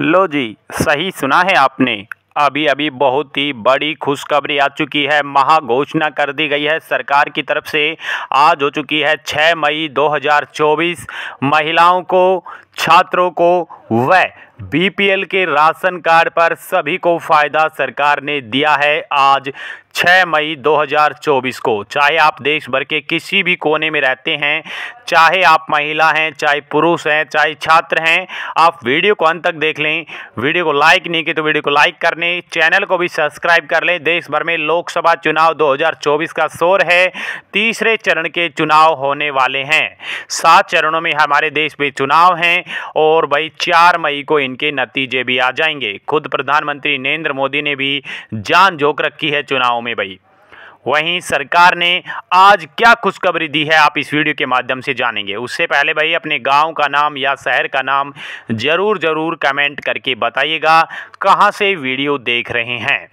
लो जी सही सुना है आपने अभी अभी बहुत ही बड़ी खुशखबरी आ चुकी है महाघोषणा कर दी गई है सरकार की तरफ से आज हो चुकी है 6 मई 2024 महिलाओं को छात्रों को व बीपीएल के राशन कार्ड पर सभी को फायदा सरकार ने दिया है आज 6 मई 2024 को चाहे आप देश भर के किसी भी कोने में रहते हैं चाहे आप महिला हैं चाहे पुरुष हैं चाहे छात्र हैं आप वीडियो को अंत तक देख लें वीडियो को लाइक नहीं की तो वीडियो को लाइक कर लें चैनल को भी सब्सक्राइब कर लें देश भर में लोकसभा चुनाव 2024 का शोर है तीसरे चरण के चुनाव होने वाले हैं सात चरणों में हमारे देश में चुनाव हैं और भाई चार मई को इनके नतीजे भी आ जाएंगे खुद प्रधानमंत्री नरेंद्र मोदी ने भी जान झोंक रखी है चुनाव में भाई वहीं सरकार ने आज क्या खुशखबरी दी है आप इस वीडियो के माध्यम से जानेंगे उससे पहले भाई अपने गांव का नाम या शहर का नाम ज़रूर ज़रूर कमेंट करके बताइएगा कहां से वीडियो देख रहे हैं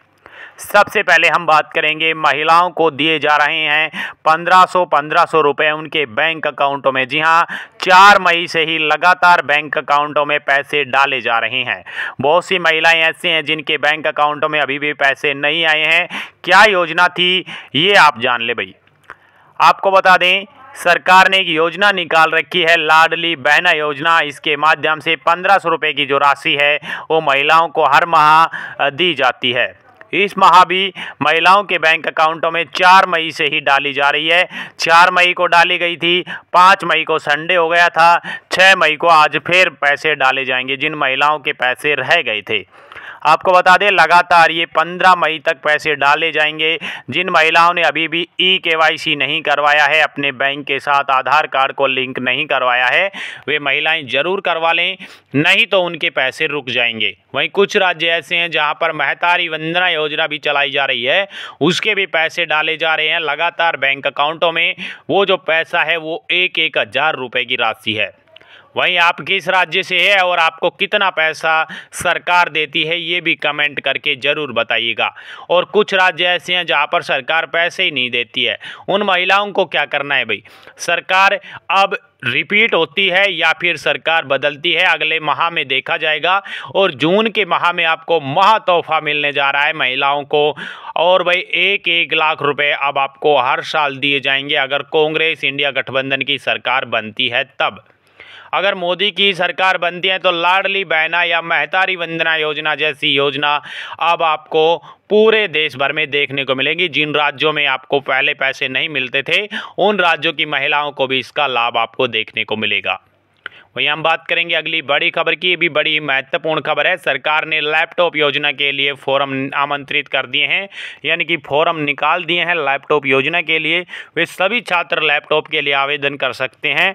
सबसे पहले हम बात करेंगे महिलाओं को दिए जा रहे हैं पंद्रह सौ पंद्रह सौ रुपये उनके बैंक अकाउंटों में जी हाँ चार मई से ही लगातार बैंक अकाउंटों में पैसे डाले जा रहे हैं बहुत सी महिलाएं ऐसी हैं जिनके बैंक अकाउंटों में अभी भी पैसे नहीं आए हैं क्या योजना थी ये आप जान ले भाई आपको बता दें सरकार ने एक योजना निकाल रखी है लाडली बहना योजना इसके माध्यम से पंद्रह सौ रुपये की जो राशि है वो महिलाओं को हर माह दी जाती है इस माह भी महिलाओं के बैंक अकाउंटों में चार मई से ही डाली जा रही है चार मई को डाली गई थी पाँच मई को संडे हो गया था छः मई को आज फिर पैसे डाले जाएंगे जिन महिलाओं के पैसे रह गए थे आपको बता दें लगातार ये पंद्रह मई तक पैसे डाले जाएंगे जिन महिलाओं ने अभी भी ई के नहीं करवाया है अपने बैंक के साथ आधार कार्ड को लिंक नहीं करवाया है वे महिलाएं जरूर करवा लें नहीं तो उनके पैसे रुक जाएंगे वहीं कुछ राज्य ऐसे हैं जहां पर महतारी वंदना योजना भी चलाई जा रही है उसके भी पैसे डाले जा रहे हैं लगातार बैंक अकाउंटों में वो जो पैसा है वो एक एक हज़ार रुपये की राशि है वहीं आप किस राज्य से है और आपको कितना पैसा सरकार देती है ये भी कमेंट करके ज़रूर बताइएगा और कुछ राज्य ऐसे हैं जहाँ पर सरकार पैसे ही नहीं देती है उन महिलाओं को क्या करना है भाई सरकार अब रिपीट होती है या फिर सरकार बदलती है अगले माह में देखा जाएगा और जून के माह में आपको महा तोहफा मिलने जा रहा है महिलाओं को और भाई एक एक लाख रुपए अब आपको हर साल दिए जाएंगे अगर कांग्रेस इंडिया गठबंधन की सरकार बनती है तब अगर मोदी की सरकार बनती है तो लाडली बहना या महतारी वंदना योजना जैसी योजना अब आपको पूरे देश भर में देखने को मिलेगी जिन राज्यों में आपको पहले पैसे नहीं मिलते थे उन राज्यों की महिलाओं को भी इसका लाभ आपको देखने को मिलेगा वहीं हम बात करेंगे अगली बड़ी खबर की भी बड़ी महत्वपूर्ण खबर है सरकार ने लैपटॉप योजना के लिए फोरम आमंत्रित कर दिए हैं यानी कि फोरम निकाल दिए हैं लैपटॉप योजना के लिए वे सभी छात्र लैपटॉप के लिए आवेदन कर सकते हैं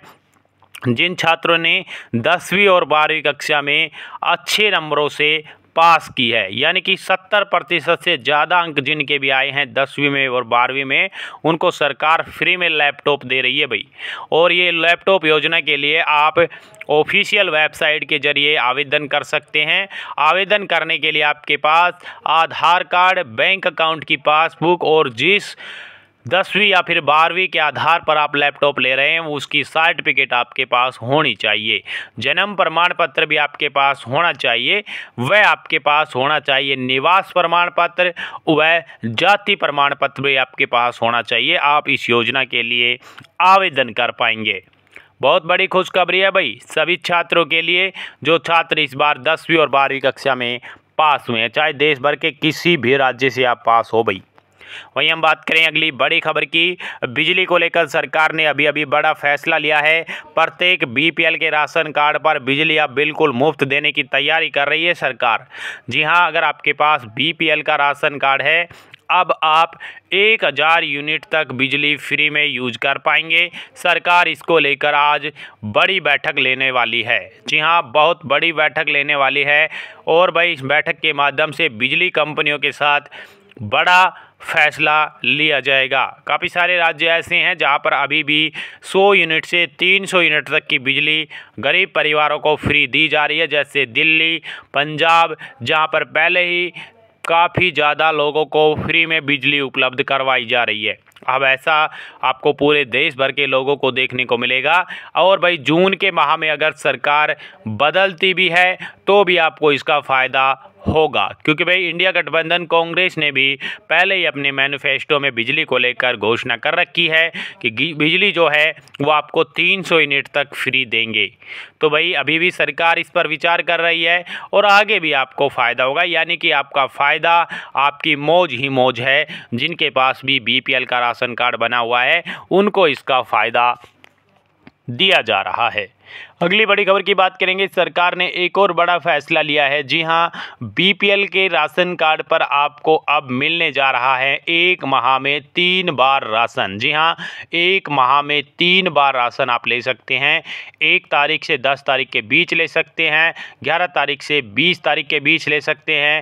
जिन छात्रों ने दसवीं और बारहवीं कक्षा में अच्छे नंबरों से पास की है यानी कि सत्तर प्रतिशत से ज़्यादा अंक जिनके भी आए हैं दसवीं में और बारहवीं में उनको सरकार फ्री में लैपटॉप दे रही है भाई और ये लैपटॉप योजना के लिए आप ऑफिशियल वेबसाइट के जरिए आवेदन कर सकते हैं आवेदन करने के लिए आपके पास आधार कार्ड बैंक अकाउंट की पासबुक और जिस दसवीं या फिर बारहवीं के आधार पर आप लैपटॉप ले रहे हैं उसकी सर्टिफिकेट आपके पास होनी चाहिए जन्म प्रमाण पत्र भी आपके पास होना चाहिए वह आपके पास होना चाहिए निवास प्रमाण पत्र वह जाति प्रमाण पत्र भी आपके पास होना चाहिए आप इस योजना के लिए आवेदन कर पाएंगे बहुत बड़ी खुशखबरी है भाई सभी छात्रों के लिए जो छात्र इस बार दसवीं और बारहवीं कक्षा में पास हुए हैं चाहे देश भर के किसी भी राज्य से आप पास हो भाई वहीं हम बात करें अगली बड़ी खबर की बिजली को लेकर सरकार ने अभी अभी बड़ा फैसला लिया है प्रत्येक बीपीएल के राशन कार्ड पर बिजली अब बिल्कुल मुफ्त देने की तैयारी कर रही है सरकार जी हाँ अगर आपके पास बीपीएल का राशन कार्ड है अब आप एक हज़ार यूनिट तक बिजली फ्री में यूज कर पाएंगे सरकार इसको लेकर आज बड़ी बैठक लेने वाली है जी हाँ बहुत बड़ी बैठक लेने वाली है और भाई इस बैठक के माध्यम से बिजली कंपनियों के साथ बड़ा फैसला लिया जाएगा काफ़ी सारे राज्य ऐसे हैं जहां पर अभी भी 100 यूनिट से 300 यूनिट तक की बिजली गरीब परिवारों को फ्री दी जा रही है जैसे दिल्ली पंजाब जहां पर पहले ही काफ़ी ज़्यादा लोगों को फ्री में बिजली उपलब्ध करवाई जा रही है अब ऐसा आपको पूरे देश भर के लोगों को देखने को मिलेगा और भाई जून के माह में अगर सरकार बदलती भी है तो भी आपको इसका फ़ायदा होगा क्योंकि भाई इंडिया गठबंधन कांग्रेस ने भी पहले ही अपने मैनिफेस्टो में बिजली को लेकर घोषणा कर रखी है कि बिजली जो है वो आपको 300 यूनिट तक फ्री देंगे तो भाई अभी भी सरकार इस पर विचार कर रही है और आगे भी आपको फ़ायदा होगा यानी कि आपका फ़ायदा आपकी मौज ही मौज है जिनके पास भी बी पी का राशन कार्ड बना हुआ है उनको इसका फ़ायदा दिया जा रहा है अगली बड़ी खबर की बात करेंगे सरकार ने एक और बड़ा फैसला लिया है जी हां बीपीएल के राशन कार्ड पर आपको अब मिलने जा रहा है एक माह में तीन बार राशन जी हां एक माह में तीन बार राशन आप ले सकते हैं एक तारीख से दस तारीख के बीच ले सकते हैं ग्यारह तारीख से बीस तारीख के बीच ले सकते हैं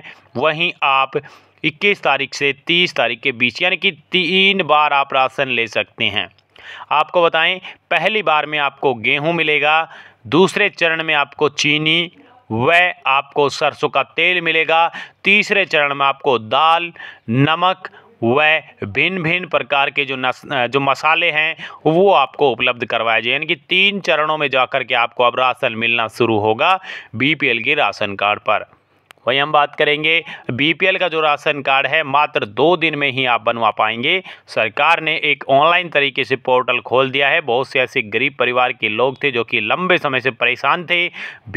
वहीं आप इक्कीस तारीख से तीस तारीख के बीच यानी कि तीन बार आप राशन ले सकते हैं आपको बताएं पहली बार में आपको गेहूं मिलेगा दूसरे चरण में आपको चीनी वह आपको सरसों का तेल मिलेगा तीसरे चरण में आपको दाल नमक व भिन्न भिन्न प्रकार के जो नस जो मसाले हैं वो आपको उपलब्ध करवाए जाए यानी कि तीन चरणों में जाकर के आपको अब राशन मिलना शुरू होगा बीपीएल के राशन कार्ड पर वहीं हम बात करेंगे बीपीएल का जो राशन कार्ड है मात्र दो दिन में ही आप बनवा पाएंगे सरकार ने एक ऑनलाइन तरीके से पोर्टल खोल दिया है बहुत से ऐसे गरीब परिवार के लोग थे जो कि लंबे समय से परेशान थे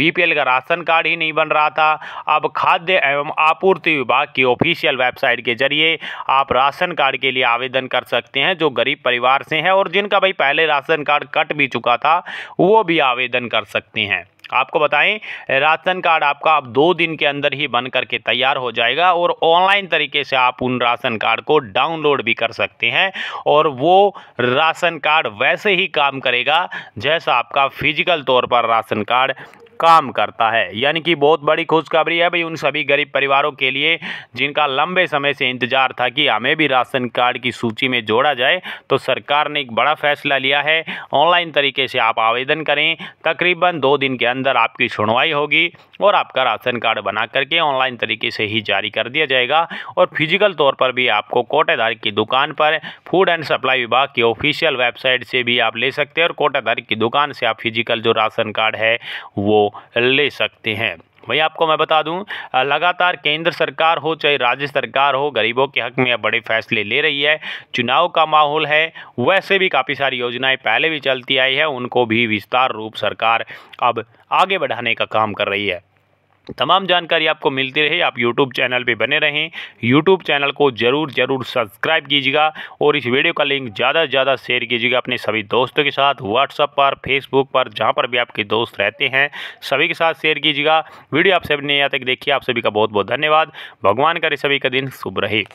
बीपीएल का राशन कार्ड ही नहीं बन रहा था अब खाद्य एवं आपूर्ति विभाग की ऑफिशियल वेबसाइट के जरिए आप राशन कार्ड के लिए आवेदन कर सकते हैं जो गरीब परिवार से हैं और जिनका भाई पहले राशन कार्ड कट भी चुका था वो भी आवेदन कर सकते हैं आपको बताएं राशन कार्ड आपका अब दो दिन के अंदर ही बन करके तैयार हो जाएगा और ऑनलाइन तरीके से आप उन राशन कार्ड को डाउनलोड भी कर सकते हैं और वो राशन कार्ड वैसे ही काम करेगा जैसा आपका फिजिकल तौर पर राशन कार्ड काम करता है यानी कि बहुत बड़ी खुशखबरी है भाई उन सभी गरीब परिवारों के लिए जिनका लंबे समय से इंतजार था कि हमें भी राशन कार्ड की सूची में जोड़ा जाए तो सरकार ने एक बड़ा फैसला लिया है ऑनलाइन तरीके से आप आवेदन करें तकरीबन दो दिन के अंदर आपकी सुनवाई होगी और आपका राशन कार्ड बना करके ऑनलाइन तरीके से ही जारी कर दिया जाएगा और फिजिकल तौर पर भी आपको कोटाधारी की दुकान पर फूड एंड सप्लाई विभाग की ऑफिशियल वेबसाइट से भी आप ले सकते हैं और कोटाधारी की दुकान से आप फिजिकल जो राशन कार्ड है वो ले सकते हैं वहीं आपको मैं बता दूं लगातार केंद्र सरकार हो चाहे राज्य सरकार हो गरीबों के हक में अब बड़े फैसले ले रही है चुनाव का माहौल है वैसे भी काफ़ी सारी योजनाएं पहले भी चलती आई है उनको भी विस्तार रूप सरकार अब आगे बढ़ाने का काम कर रही है तमाम जानकारी आपको मिलती रहे आप YouTube चैनल पे बने रहें YouTube चैनल को ज़रूर ज़रूर सब्सक्राइब कीजिएगा और इस वीडियो का लिंक ज़्यादा से ज़्यादा शेयर कीजिएगा अपने सभी दोस्तों के साथ WhatsApp पर Facebook पर जहाँ पर भी आपके दोस्त रहते हैं सभी के साथ शेयर कीजिएगा वीडियो आप सभी ने यहाँ तक देखिए आप सभी का बहुत बहुत धन्यवाद भगवान करे सभी का दिन शुभ रहे